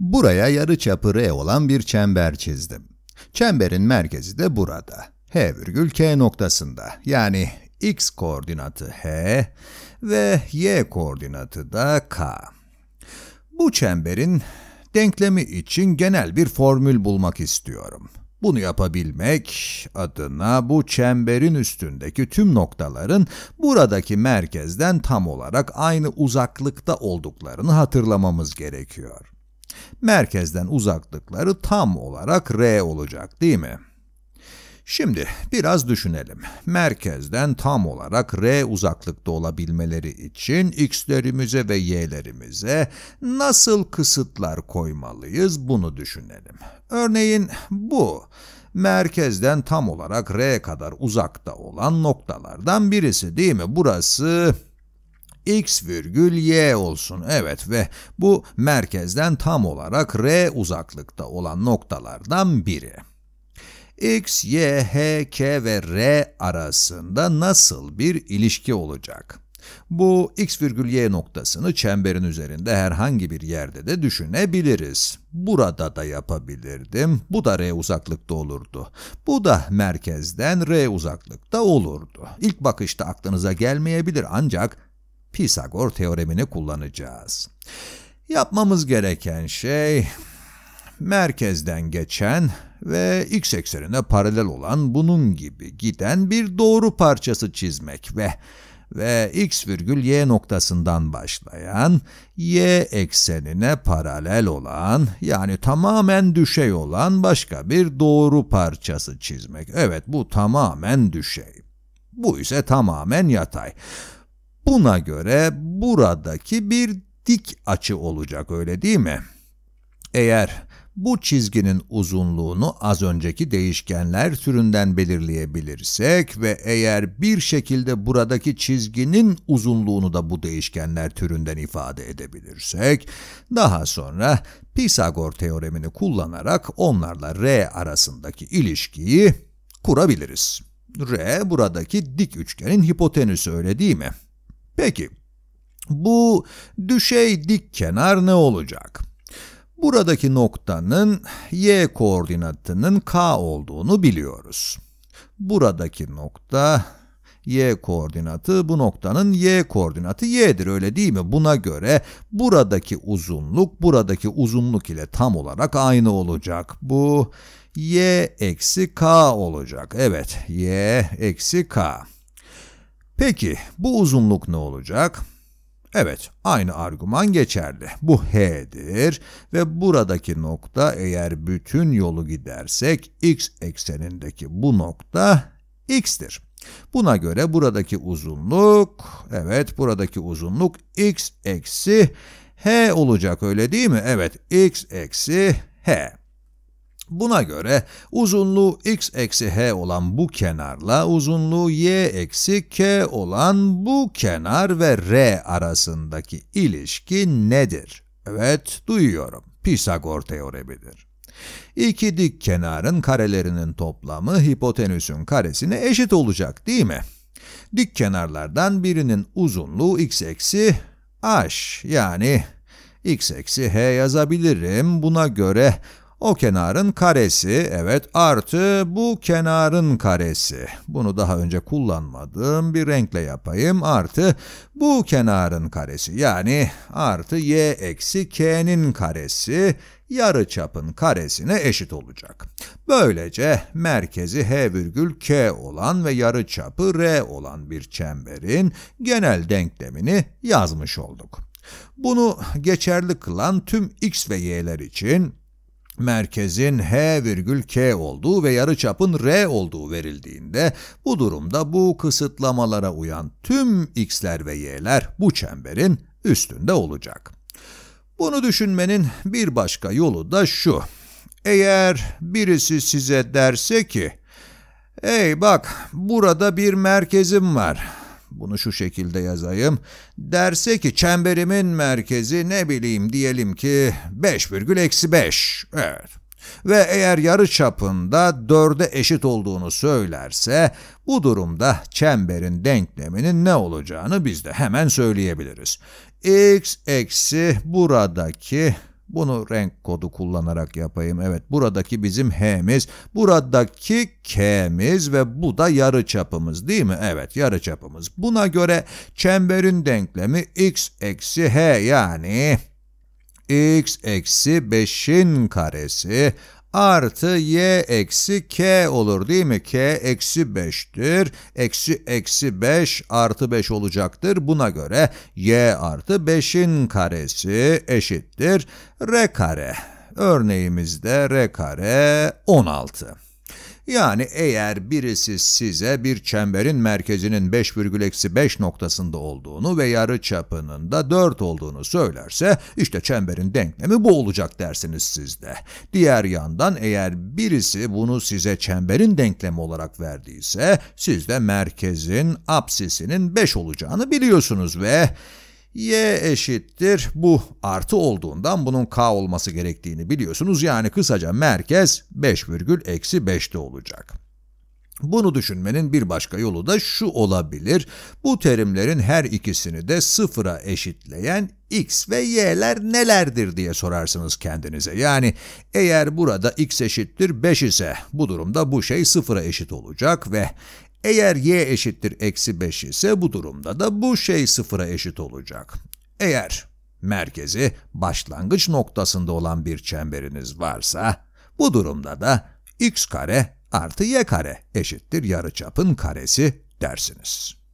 Buraya yarı çapı R olan bir çember çizdim. Çemberin merkezi de burada. H virgül K noktasında yani x koordinatı h ve y koordinatı da k. Bu çemberin denklemi için genel bir formül bulmak istiyorum. Bunu yapabilmek adına bu çemberin üstündeki tüm noktaların buradaki merkezden tam olarak aynı uzaklıkta olduklarını hatırlamamız gerekiyor. Merkezden uzaklıkları tam olarak R olacak değil mi? Şimdi biraz düşünelim. Merkezden tam olarak r uzaklıkta olabilmeleri için x'lerimize ve y'lerimize nasıl kısıtlar koymalıyız bunu düşünelim. Örneğin bu merkezden tam olarak r kadar uzakta olan noktalardan birisi değil mi? Burası x virgül y olsun. Evet ve bu merkezden tam olarak r uzaklıkta olan noktalardan biri. x, y, h, k ve r arasında nasıl bir ilişki olacak? Bu x virgül y noktasını çemberin üzerinde herhangi bir yerde de düşünebiliriz. Burada da yapabilirdim. Bu da r uzaklıkta olurdu. Bu da merkezden r uzaklıkta olurdu. İlk bakışta aklınıza gelmeyebilir ancak Pisagor teoremini kullanacağız. Yapmamız gereken şey merkezden geçen ve x eksenine paralel olan bunun gibi giden bir doğru parçası çizmek ve ve x virgül y noktasından başlayan, y eksenine paralel olan, yani tamamen düşey olan başka bir doğru parçası çizmek. Evet bu tamamen düşey. Bu ise tamamen yatay. Buna göre buradaki bir dik açı olacak öyle değil mi? Eğer bu çizginin uzunluğunu az önceki değişkenler türünden belirleyebilirsek ve eğer bir şekilde buradaki çizginin uzunluğunu da bu değişkenler türünden ifade edebilirsek, daha sonra Pisagor teoremini kullanarak onlarla R arasındaki ilişkiyi kurabiliriz. R buradaki dik üçgenin hipotenüsü öyle değil mi? Peki, bu düşey dik kenar ne olacak? Buradaki noktanın y koordinatının k olduğunu biliyoruz. Buradaki nokta y koordinatı bu noktanın y koordinatı y'dir öyle değil mi? Buna göre buradaki uzunluk buradaki uzunluk ile tam olarak aynı olacak. Bu y eksi k olacak. Evet y eksi k. Peki bu uzunluk ne olacak? Evet, aynı argüman geçerli. Bu h'dir ve buradaki nokta eğer bütün yolu gidersek x eksenindeki bu nokta x'tir. Buna göre buradaki uzunluk, evet buradaki uzunluk x eksi h olacak öyle değil mi? Evet, x eksi h. Buna göre uzunluğu x eksi h olan bu kenarla uzunluğu y eksi k olan bu kenar ve r arasındaki ilişki nedir? Evet, duyuyorum. Pisagor teoremidir. İki dik kenarın karelerinin toplamı hipotenüsün karesine eşit olacak değil mi? Dik kenarlardan birinin uzunluğu x eksi h yani x eksi h yazabilirim. Buna göre o kenarın karesi, evet artı bu kenarın karesi. Bunu daha önce kullanmadığım bir renkle yapayım. Artı bu kenarın karesi yani artı y eksi k'nin karesi yarı çapın karesine eşit olacak. Böylece merkezi h virgül k olan ve yarı çapı r olan bir çemberin genel denklemini yazmış olduk. Bunu geçerli kılan tüm x ve y'ler için merkezin H virgül K olduğu ve yarıçapın R olduğu verildiğinde bu durumda bu kısıtlamalara uyan tüm x'ler ve y'ler bu çemberin üstünde olacak. Bunu düşünmenin bir başka yolu da şu. Eğer birisi size derse ki, ''Ey bak burada bir merkezim var.'' Bunu şu şekilde yazayım. Derse ki çemberimin merkezi ne bileyim diyelim ki 5 virgül 5. Evet. Ve eğer yarı çapında dörde eşit olduğunu söylerse bu durumda çemberin denkleminin ne olacağını biz de hemen söyleyebiliriz. x eksi buradaki bunu renk kodu kullanarak yapayım. Evet buradaki bizim H'miz, buradaki K'miz ve bu da yarı çapımız değil mi? Evet yarı çapımız. Buna göre çemberin denklemi x eksi h yani x eksi 5'in karesi artı y eksi k olur değil mi? k eksi 5'tir. Eksi eksi 5 artı 5 olacaktır. Buna göre y artı 5'in karesi eşittir r kare. Örneğimizde r kare 16. Yani eğer birisi size bir çemberin merkezinin 5 5 noktasında olduğunu ve yarı çapının da 4 olduğunu söylerse işte çemberin denklemi bu olacak dersiniz siz de. Diğer yandan eğer birisi bunu size çemberin denklemi olarak verdiyse siz de merkezin apsisinin 5 olacağını biliyorsunuz ve y eşittir bu artı olduğundan bunun k olması gerektiğini biliyorsunuz. Yani kısaca merkez 5 virgül eksi 5'te olacak. Bunu düşünmenin bir başka yolu da şu olabilir. Bu terimlerin her ikisini de sıfıra eşitleyen x ve y'ler nelerdir diye sorarsınız kendinize. Yani eğer burada x eşittir 5 ise bu durumda bu şey sıfıra eşit olacak ve eğer y eşittir eksi 5 ise bu durumda da bu şey sıfıra eşit olacak. Eğer merkezi başlangıç noktasında olan bir çemberiniz varsa bu durumda da x kare artı y kare eşittir yarıçapın karesi dersiniz.